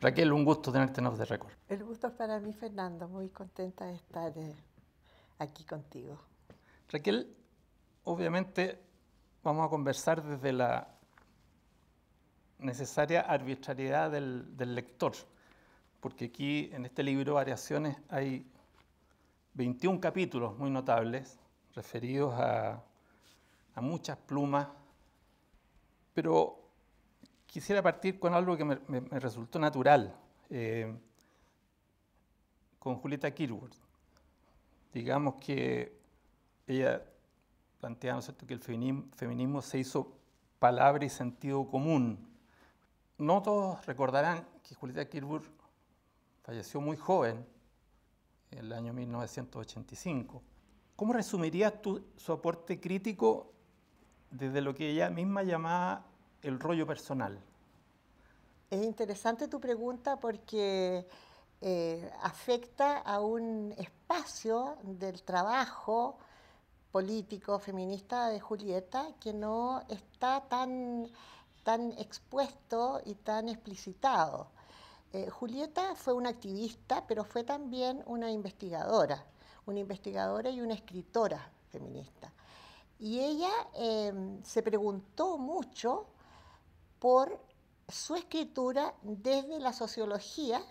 Raquel, un gusto tenerte en Off the Record. El gusto es para mí, Fernando. Muy contenta de estar eh, aquí contigo. Raquel, obviamente vamos a conversar desde la necesaria arbitrariedad del, lector, porque aquí en este libro Variaciones hay 21 capítulos muy notables referidos a muchas plumas, pero quisiera partir con algo que me, resultó natural, eh, con Julieta Kirwood. Digamos que ella plantea que el feminismo, se hizo palabra y sentido común. No todos recordarán que Julieta Kirwood falleció muy joven, en el año 1985. ¿Cómo resumirías tu su aporte crítico desde lo que ella misma llamaba el rollo personal? Es interesante tu pregunta porque eh, afecta a un espacio del trabajo político feminista de Julieta que no está tan, tan expuesto y tan explicitado. Eh, Julieta fue una activista, pero fue también una investigadora, una investigadora y una escritora feminista. Y ella eh, se preguntó mucho por su escritura desde la sociología,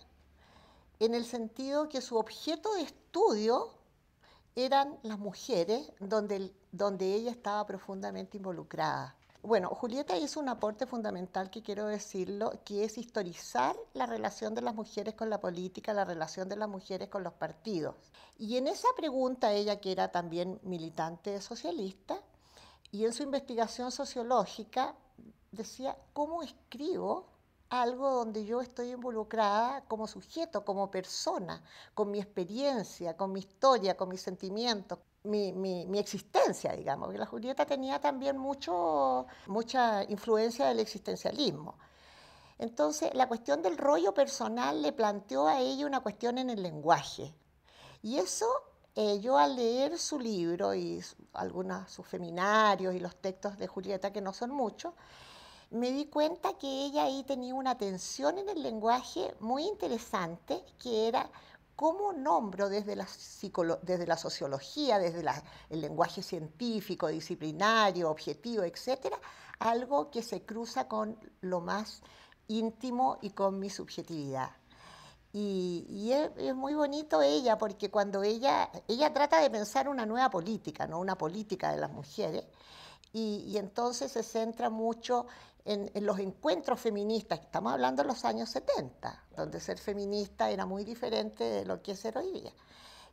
en el sentido que su objeto de estudio eran las mujeres, donde, donde ella estaba profundamente involucrada. Bueno, Julieta hizo un aporte fundamental que quiero decirlo, que es historizar la relación de las mujeres con la política, la relación de las mujeres con los partidos. Y en esa pregunta, ella que era también militante socialista, y en su investigación sociológica, decía, ¿cómo escribo algo donde yo estoy involucrada como sujeto, como persona, con mi experiencia, con mi historia, con mis sentimientos, mi, existencia, digamos? Porque la Julieta tenía también mucho, mucha influencia del existencialismo. Entonces, la cuestión del rollo personal le planteó a ella una cuestión en el lenguaje. Y eso eh, yo al leer su libro y algunos sus seminarios y los textos de Julieta, que no son muchos, me di cuenta que ella ahí tenía una tensión en el lenguaje muy interesante, que era cómo nombro desde la, desde la sociología, desde el lenguaje científico, disciplinario, objetivo, etcétera, algo que se cruza con lo más íntimo y con mi subjetividad. Y, es, muy bonito ella, porque cuando ella, ella trata de pensar una nueva política, ¿no? una política de las mujeres, y, y entonces se centra mucho en, los encuentros feministas, estamos hablando de los años 70, donde ser feminista era muy diferente de lo que es ser hoy día.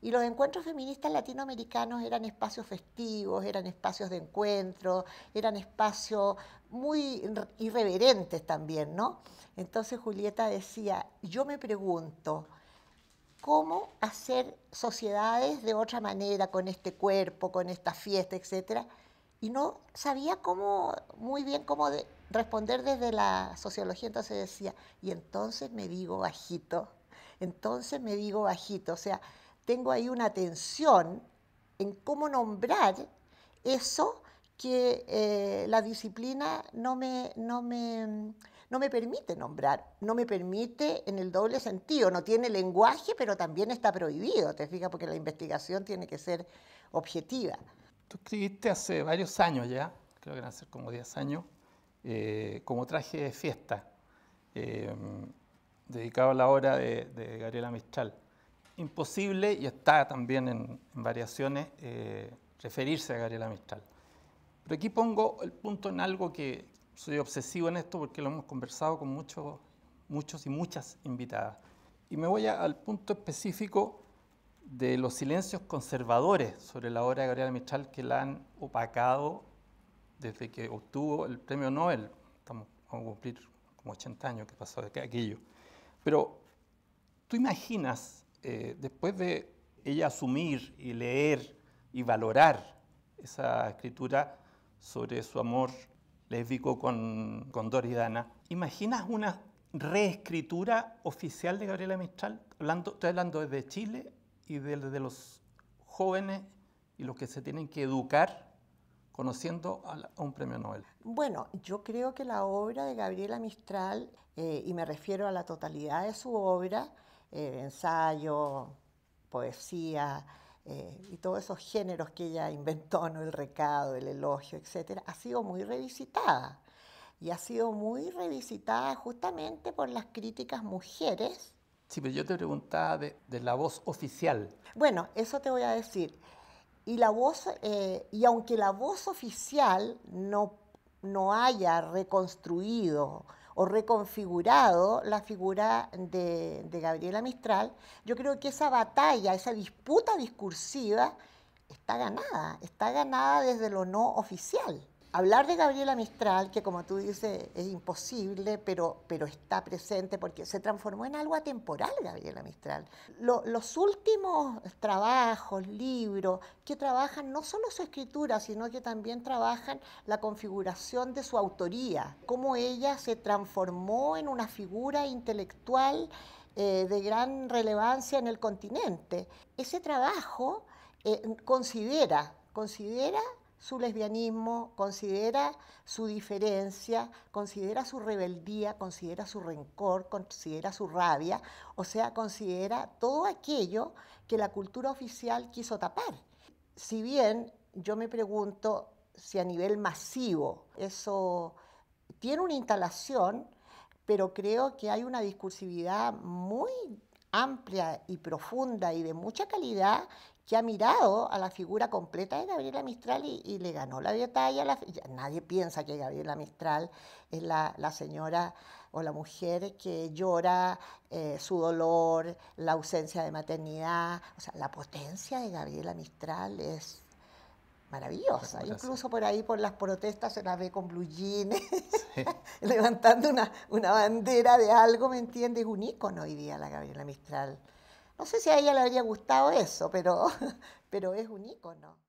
Y los encuentros feministas latinoamericanos eran espacios festivos, eran espacios de encuentro, eran espacios muy irreverentes también, ¿no? Entonces Julieta decía, yo me pregunto, ¿cómo hacer sociedades de otra manera con este cuerpo, con esta fiesta, etcétera? Y no sabía cómo, muy bien cómo de, responder desde la sociología, entonces decía, y entonces me digo bajito, entonces me digo bajito, o sea, tengo ahí una tensión en cómo nombrar eso que eh, la disciplina no me, no, me, no me permite nombrar, no me permite en el doble sentido, no tiene lenguaje, pero también está prohibido, te fijas, porque la investigación tiene que ser objetiva. Tú escribiste hace varios años ya, creo que eran ser como 10 años, eh, como traje de fiesta, eh, dedicado a la obra de, Gabriela Mistral. Imposible, y está también en, variaciones, eh, referirse a Gabriela Mistral. Pero aquí pongo el punto en algo que soy obsesivo en esto porque lo hemos conversado con muchos, muchos y muchas invitadas. Y me voy al punto específico de los silencios conservadores sobre la obra de Gabriela Mistral que la han opacado desde que obtuvo el premio Nobel. Estamos, vamos a cumplir como 80 años que pasó de aquello. Pero tú imaginas, eh, después de ella asumir y leer y valorar esa escritura sobre su amor lésbico con, con ¿imaginas una reescritura oficial de Gabriela Mistral? Hablando, estoy hablando desde Chile y desde los jóvenes y los que se tienen que educar conociendo a, un premio Nobel? Bueno, yo creo que la obra de Gabriela Mistral, eh, y me refiero a la totalidad de su obra, eh, ensayo, poesía, eh, y todos esos géneros que ella inventó, ¿no? el recado, el elogio, etcétera, ha sido muy revisitada. Y ha sido muy revisitada justamente por las críticas mujeres. Sí, pero yo te preguntaba de la voz oficial. Bueno, eso te voy a decir. Y, la voz, eh, y aunque la voz oficial no, haya reconstruido o reconfigurado la figura de, de, Gabriela Mistral, yo creo que esa batalla, esa disputa discursiva está ganada, está ganada desde lo no oficial hablar de Gabriela Mistral, que como tú dices es imposible, pero, pero está presente porque se transformó en algo atemporal Gabriela Mistral. los últimos trabajos, libros, que trabajan no solo su escritura, sino que también trabajan la configuración de su autoría, cómo ella se transformó en una figura intelectual eh, de gran relevancia en el continente. Ese trabajo eh, considera, considera su lesbianismo, considera su diferencia, considera su rebeldía, considera su rencor, considera su rabia, o sea, considera todo aquello que la cultura oficial quiso tapar. Si bien yo me pregunto si a nivel masivo eso tiene una instalación, pero creo que hay una discursividad muy amplia y profunda y de mucha calidad que ha mirado a la figura completa de Gabriela Mistral y, le ganó la batalla. nadie piensa que Gabriela Mistral es la, señora o la mujer que llora eh, su dolor, la ausencia de maternidad. O sea, la potencia de Gabriela Mistral es maravillosa. Incluso por ahí, por las protestas, se la ve con blue jeans, levantando una, una bandera de algo, ¿me entiendes? Un ícono hoy día la Gabriela Mistral. No sé si a ella le habría gustado eso, pero, pero es un ícono.